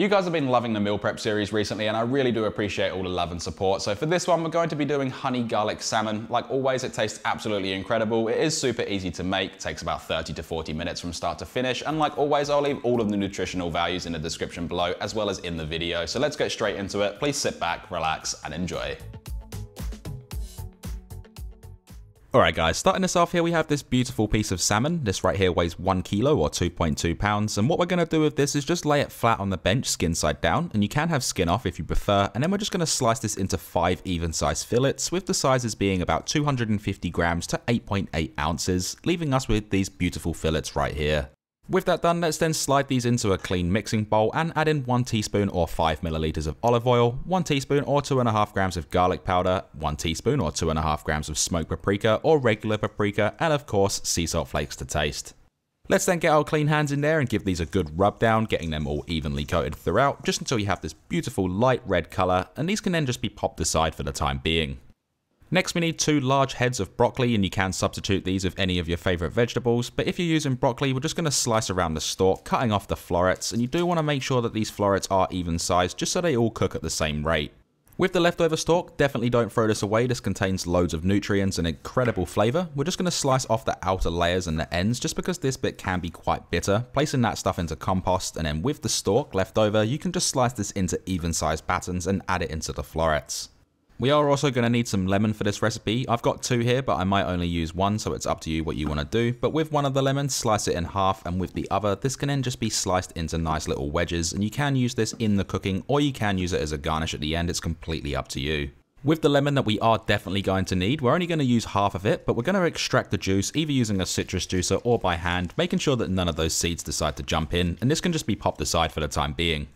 You guys have been loving the meal prep series recently and I really do appreciate all the love and support. So for this one, we're going to be doing honey garlic salmon. Like always, it tastes absolutely incredible. It is super easy to make, takes about 30 to 40 minutes from start to finish. And like always, I'll leave all of the nutritional values in the description below as well as in the video. So let's get straight into it. Please sit back, relax and enjoy. Alright guys, starting this off here we have this beautiful piece of salmon. This right here weighs 1 kilo or 2.2 pounds and what we're going to do with this is just lay it flat on the bench skin side down and you can have skin off if you prefer and then we're just going to slice this into 5 even sized fillets with the sizes being about 250 grams to 8.8 .8 ounces leaving us with these beautiful fillets right here. With that done, let's then slide these into a clean mixing bowl and add in 1 teaspoon or 5 milliliters of olive oil, 1 teaspoon or 2.5 grams of garlic powder, 1 teaspoon or 2.5 grams of smoked paprika or regular paprika, and of course, sea salt flakes to taste. Let's then get our clean hands in there and give these a good rub down, getting them all evenly coated throughout, just until you have this beautiful light red color, and these can then just be popped aside for the time being. Next we need two large heads of broccoli and you can substitute these with any of your favourite vegetables but if you're using broccoli we're just going to slice around the stalk cutting off the florets and you do want to make sure that these florets are even sized just so they all cook at the same rate. With the leftover stalk, definitely don't throw this away, this contains loads of nutrients and incredible flavour. We're just going to slice off the outer layers and the ends just because this bit can be quite bitter. Placing that stuff into compost and then with the stalk left over, you can just slice this into even sized patterns and add it into the florets. We are also going to need some lemon for this recipe. I've got two here, but I might only use one, so it's up to you what you want to do. But with one of the lemons, slice it in half, and with the other, this can then just be sliced into nice little wedges, and you can use this in the cooking, or you can use it as a garnish at the end. It's completely up to you. With the lemon that we are definitely going to need, we're only going to use half of it, but we're going to extract the juice either using a citrus juicer or by hand, making sure that none of those seeds decide to jump in, and this can just be popped aside for the time being.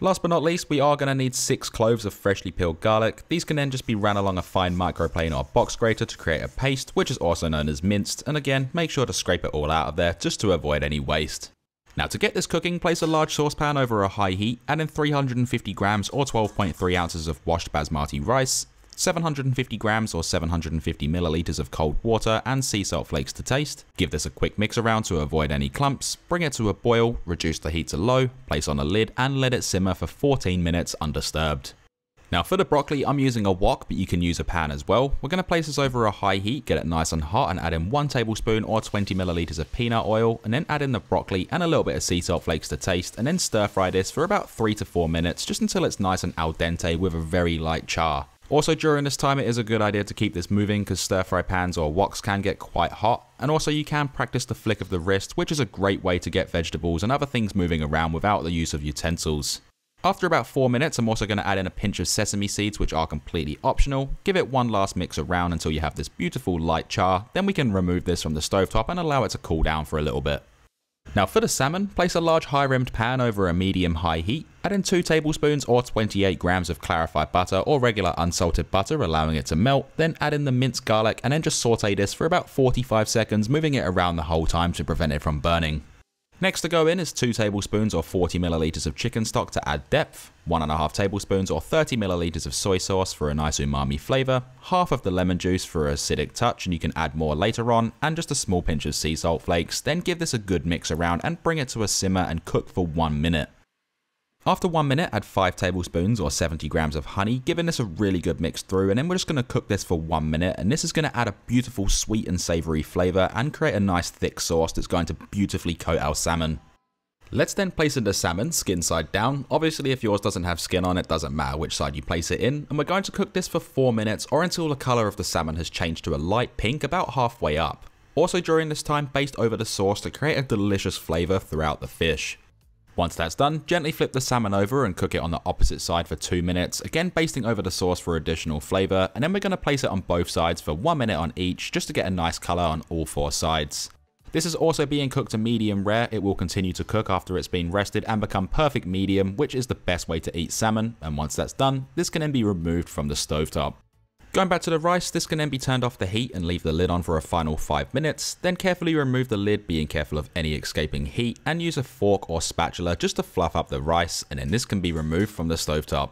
Last but not least, we are going to need 6 cloves of freshly peeled garlic. These can then just be ran along a fine microplane or box grater to create a paste, which is also known as minced, and again, make sure to scrape it all out of there just to avoid any waste. Now to get this cooking, place a large saucepan over a high heat, add in 350 grams or 12.3 ounces of washed basmati rice, 750 grams or 750 milliliters of cold water and sea salt flakes to taste. Give this a quick mix around to avoid any clumps, bring it to a boil, reduce the heat to low, place on a lid and let it simmer for 14 minutes undisturbed. Now for the broccoli, I'm using a wok, but you can use a pan as well. We're going to place this over a high heat, get it nice and hot, and add in 1 tablespoon or 20 milliliters of peanut oil, and then add in the broccoli and a little bit of sea salt flakes to taste, and then stir fry this for about 3 to 4 minutes, just until it's nice and al dente with a very light char. Also during this time it is a good idea to keep this moving because stir fry pans or woks can get quite hot and also you can practice the flick of the wrist which is a great way to get vegetables and other things moving around without the use of utensils. After about 4 minutes I'm also going to add in a pinch of sesame seeds which are completely optional, give it one last mix around until you have this beautiful light char, then we can remove this from the stovetop and allow it to cool down for a little bit. Now for the salmon, place a large high rimmed pan over a medium high heat, add in 2 tablespoons or 28 grams of clarified butter or regular unsalted butter allowing it to melt, then add in the minced garlic and then just saute this for about 45 seconds moving it around the whole time to prevent it from burning. Next to go in is 2 tablespoons or 40 milliliters of chicken stock to add depth, 1.5 tablespoons or 30 milliliters of soy sauce for a nice umami flavor, half of the lemon juice for an acidic touch and you can add more later on, and just a small pinch of sea salt flakes, then give this a good mix around and bring it to a simmer and cook for 1 minute. After one minute, add five tablespoons or 70 grams of honey, giving this a really good mix through. And then we're just going to cook this for one minute. And this is going to add a beautiful sweet and savory flavor and create a nice thick sauce that's going to beautifully coat our salmon. Let's then place in the salmon, skin side down. Obviously, if yours doesn't have skin on, it doesn't matter which side you place it in. And we're going to cook this for four minutes or until the color of the salmon has changed to a light pink about halfway up. Also during this time, baste over the sauce to create a delicious flavor throughout the fish. Once that's done, gently flip the salmon over and cook it on the opposite side for 2 minutes, again basting over the sauce for additional flavour, and then we're going to place it on both sides for 1 minute on each just to get a nice colour on all 4 sides. This is also being cooked to medium rare, it will continue to cook after it's been rested and become perfect medium, which is the best way to eat salmon, and once that's done, this can then be removed from the stovetop. Going back to the rice, this can then be turned off the heat and leave the lid on for a final 5 minutes, then carefully remove the lid being careful of any escaping heat and use a fork or spatula just to fluff up the rice and then this can be removed from the stovetop.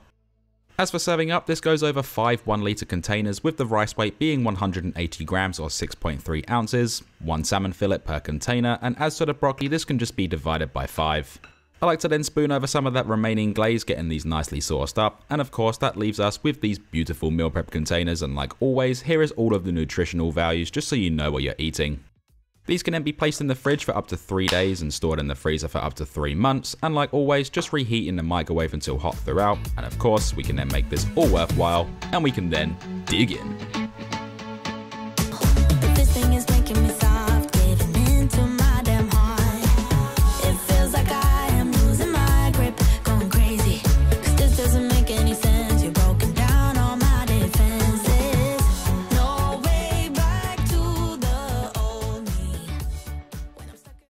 As for serving up, this goes over 5 1 litre containers with the rice weight being 180 grams or 6.3 ounces, 1 salmon fillet per container and as for the broccoli this can just be divided by 5. I like to then spoon over some of that remaining glaze, getting these nicely sauced up, and of course that leaves us with these beautiful meal prep containers and like always, here is all of the nutritional values just so you know what you're eating. These can then be placed in the fridge for up to 3 days and stored in the freezer for up to 3 months, and like always, just reheat in the microwave until hot throughout, and of course, we can then make this all worthwhile, and we can then dig in.